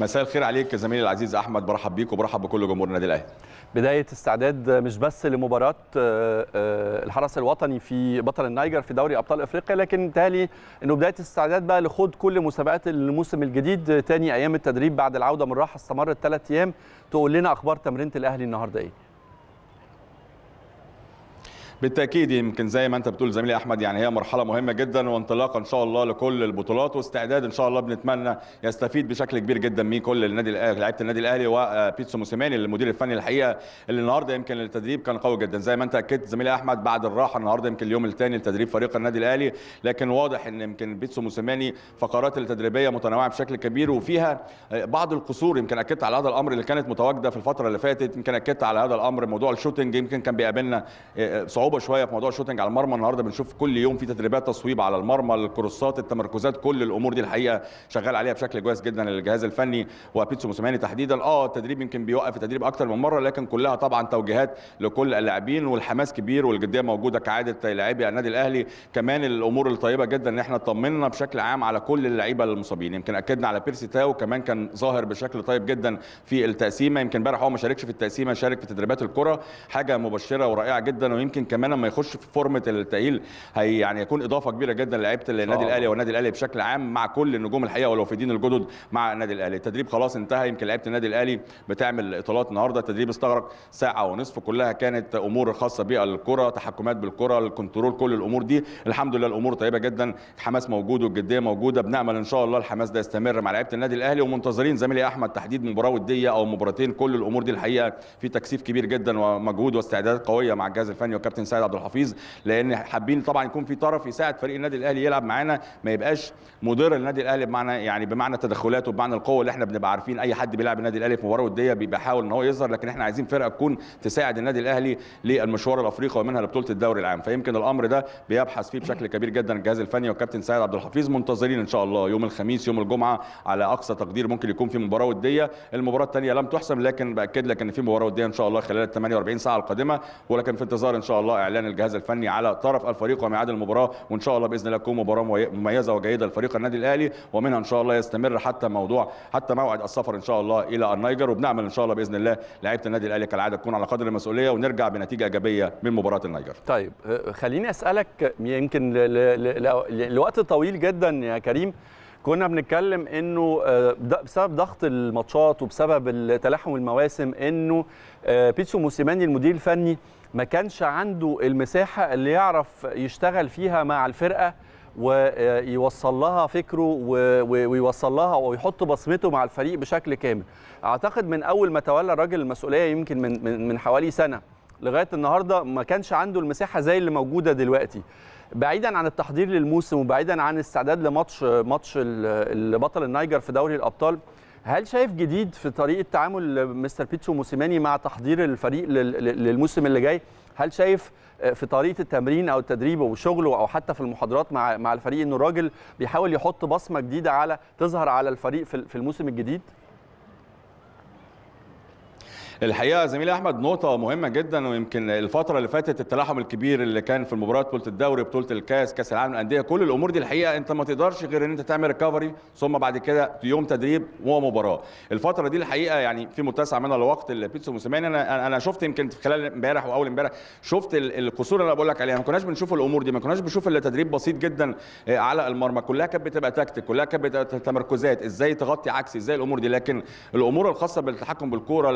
مساء الخير عليك زميلي العزيز احمد برحب بيك وبرحب بكل جمهور النادي الاهلي بدايه استعداد مش بس لمباراه آه، آه، الحرس الوطني في بطل النيجر في دوري ابطال افريقيا لكن تالي انه بدايه استعداد بقى لخوض كل مسابقات الموسم الجديد تاني ايام التدريب بعد العوده من راحه استمرت ثلاث ايام تقول لنا اخبار تمرينه الاهلي النهارده ايه بالتاكيد يمكن زي ما انت بتقول زميلي احمد يعني هي مرحله مهمه جدا وانطلاق ان شاء الله لكل البطولات واستعداد ان شاء الله بنتمنى يستفيد بشكل كبير جدا من كل النادي الاهلي لعيبه النادي الاهلي وبيتسو آه، موسيماني المدير الفني الحقيقه اللي النهارده يمكن التدريب كان قوي جدا زي ما انت اكدت زميلي احمد بعد الراحه النهارده يمكن اليوم الثاني لتدريب فريق النادي الاهلي لكن واضح ان يمكن بيتسو موسيماني فقرات التدريبيه متنوعه بشكل كبير وفيها آه، بعض القصور يمكن اكدت على هذا الامر اللي كانت متواجده في الفتره اللي فاتت يمكن اكدت على هذا الامر موضوع الشوتنج يمكن كان بيقابلنا آه، صعوبه صعوبه شويه في موضوع الشوتنج على المرمى النهارده بنشوف كل يوم في تدريبات تصويب على المرمى الكروسات التمركزات كل الامور دي الحقيقه شغال عليها بشكل كويس جدا الجهاز الفني وبيتسو موسيماني تحديدا اه التدريب يمكن بيوقف التدريب اكتر من مره لكن كلها طبعا توجيهات لكل اللاعبين والحماس كبير والجديه موجوده كعاده لاعبي النادي الاهلي كمان الامور الطيبه جدا ان احنا اطمنا بشكل عام على كل اللعيبه المصابين يمكن اكدنا على بيرسي تاو كمان كان ظاهر بشكل طيب جدا في التقسيمه يمكن امبارح هو ما شاركش في التقسيمه شارك في تدريبات الكره حاجه مبشره ورائعه جدا ويمكن كمان كمان لما يخش في فورمه التاهيل هي يعني يكون اضافه كبيره جدا لعيبه النادي آه. الاهلي والنادي الاهلي بشكل عام مع كل النجوم الحقيقه والوافدين الجدد مع النادي الاهلي التدريب خلاص انتهى يمكن لعيبه النادي الاهلي بتعمل اطالات النهارده التدريب استغرق ساعه ونصف كلها كانت امور خاصه بالكره تحكمات بالكره الكنترول كل الامور دي الحمد لله الامور طيبه جدا الحماس موجود والجديه موجوده بنامل ان شاء الله الحماس ده يستمر مع لعيبه النادي الاهلي ومنتظرين زميلي احمد تحديد مباراه وديه او مباراتين كل الامور دي الحقيقه في تكثيف كبير جدا ومجهود واستعدادات قويه مع الجهاز الفني وكابتن سيد عبد الحفيظ لان حابين طبعا يكون في طرف يساعد فريق النادي الاهلي يلعب معانا ما يبقاش مضر للنادي الاهلي بمعنى يعني بمعنى تدخلاته بمعنى القوه اللي احنا بنبقى عارفين اي حد بيلعب النادي الاهلي في مباراه وديه بيبقى حاول ان هو يظهر لكن احنا عايزين فرقه تكون تساعد النادي الاهلي للمشوار الافريقي ومنها لبطوله الدوري العام فيمكن الامر ده بيبحث فيه بشكل كبير جدا الجهاز الفني والكابتن سيد عبد الحفيظ منتظرين ان شاء الله يوم الخميس يوم الجمعه على اقصى تقدير ممكن يكون في مباراه وديه المباراه الثانيه لم تحسم لكن باكد لك ان في مباراه وديه ان شاء الله خلال ال 48 ساعه القادمه ولكن في انتظار ان شاء الله اعلان الجهاز الفني على طرف الفريق وميعاد المباراه وان شاء الله باذن الله تكون مباراه مميزه وجيده لفريق النادي الاهلي ومنها ان شاء الله يستمر حتى موضوع حتى موعد السفر ان شاء الله الى النيجر وبنعمل ان شاء الله باذن الله لعيبه النادي الاهلي كالعاده تكون على قدر المسؤوليه ونرجع بنتيجه ايجابيه من مباراه النيجر. طيب خليني اسالك يمكن لوقت طويل جدا يا كريم كنا بنتكلم انه آه، بسبب ضغط الماتشات وبسبب تلاحم المواسم انه آه، بيتسو موسيماني المدير الفني ما كانش عنده المساحه اللي يعرف يشتغل فيها مع الفرقه ويوصل آه، لها فكره ويوصل لها ويحط بصمته مع الفريق بشكل كامل اعتقد من اول ما تولى الراجل المسؤوليه يمكن من من حوالي سنه لغايه النهارده ما كانش عنده المساحه زي اللي موجوده دلوقتي بعيدا عن التحضير للموسم وبعيدا عن الاستعداد لماتش ماتش بطل النايجر في دوري الابطال هل شايف جديد في طريقه تعامل مستر بيتسو موسيماني مع تحضير الفريق للموسم اللي جاي هل شايف آه، في طريقه التمرين او التدريب وشغله او حتى في المحاضرات مع مع الفريق انه الراجل بيحاول يحط بصمه جديده على تظهر على الفريق في الموسم الجديد الحقيقه زميلي احمد نقطه مهمه جدا ويمكن الفتره اللي فاتت التلاحم الكبير اللي كان في المباراه بطوله الدوري بطوله الكاس كاس العالم الانديه كل الامور دي الحقيقه انت ما تقدرش غير ان انت تعمل ريكفري ثم بعد كده يوم تدريب ومباراه الفتره دي الحقيقه يعني في متسع من الوقت لبيتسو موسيماني انا انا شفت يمكن خلال امبارح واول امبارح شفت القصور اللي انا بقول لك عليها ما كناش بنشوف الامور دي ما كناش بنشوف الا تدريب بسيط جدا آه، على المرمى كلها كانت بتبقى تكتيك كلها كانت بتبقى تمركزات ازاي تغطي عكس ازاي الامور دي لكن الامور الخاصه بالتحكم بالكوره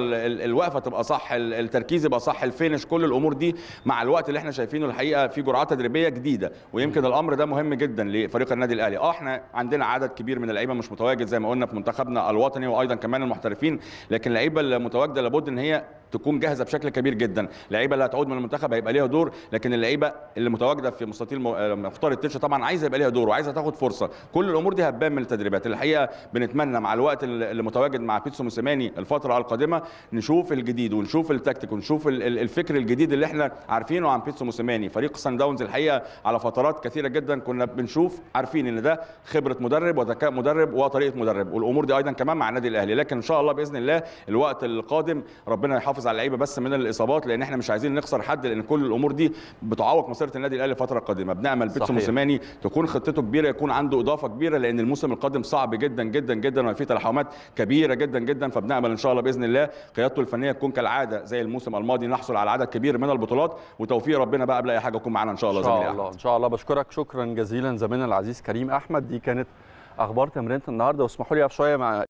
الوقفه تبقى صح التركيز يبقى صح الفينش كل الامور دي مع الوقت اللي احنا شايفينه الحقيقه في جرعات تدريبيه جديده ويمكن الامر ده مهم جدا لفريق النادي الاهلي اه احنا عندنا عدد كبير من اللعيبه مش متواجد زي ما قلنا في منتخبنا الوطني وايضا كمان المحترفين لكن اللعيبه المتواجده لابد ان هي تكون جاهزه بشكل كبير جدا اللعيبه اللي هتعود من المنتخب هيبقى ليها دور لكن اللعيبه اللي متواجده في مستطيل آه، مختار التتش طبعا عايزه يبقى ليها دور وعايزه تاخد فرصه كل الامور دي هتبان من التدريبات الحقيقه بنتمنى مع الوقت اللي متواجد مع بيتسو موسيماني الفتره القادمه نشوف الجديد ونشوف التكتيك ونشوف الفكر الجديد اللي احنا عارفينه عن بيتسو موسيماني فريق سان داونز الحقيقه على فترات كثيره جدا كنا بنشوف عارفين ان ده خبره مدرب وذكاء مدرب وطريقه مدرب والامور دي ايضا كمان مع النادي الاهلي لكن ان شاء الله باذن الله الوقت القادم ربنا يحافظ نحافظ على اللعيبه بس من الاصابات لان احنا مش عايزين نخسر حد لان كل الامور دي بتعوق مسيره النادي الاهلي الفتره القادمه بنعمل بيتسو موسيماني تكون خطته كبيره يكون عنده اضافه كبيره لان الموسم القادم صعب جدا جدا جدا وفي تلاحمات كبيره جدا جدا فبنعمل ان شاء الله باذن الله قيادته الفنيه تكون كالعاده زي الموسم الماضي نحصل على عدد كبير من البطولات وتوفيق ربنا بقى قبل اي حاجه يكون معانا ان شاء الله ان شاء الله ان شاء الله بشكرك شكرا جزيلا زميلنا العزيز كريم احمد دي كانت اخبار تمرينه النهارده واسمحوا لي اقف شويه مع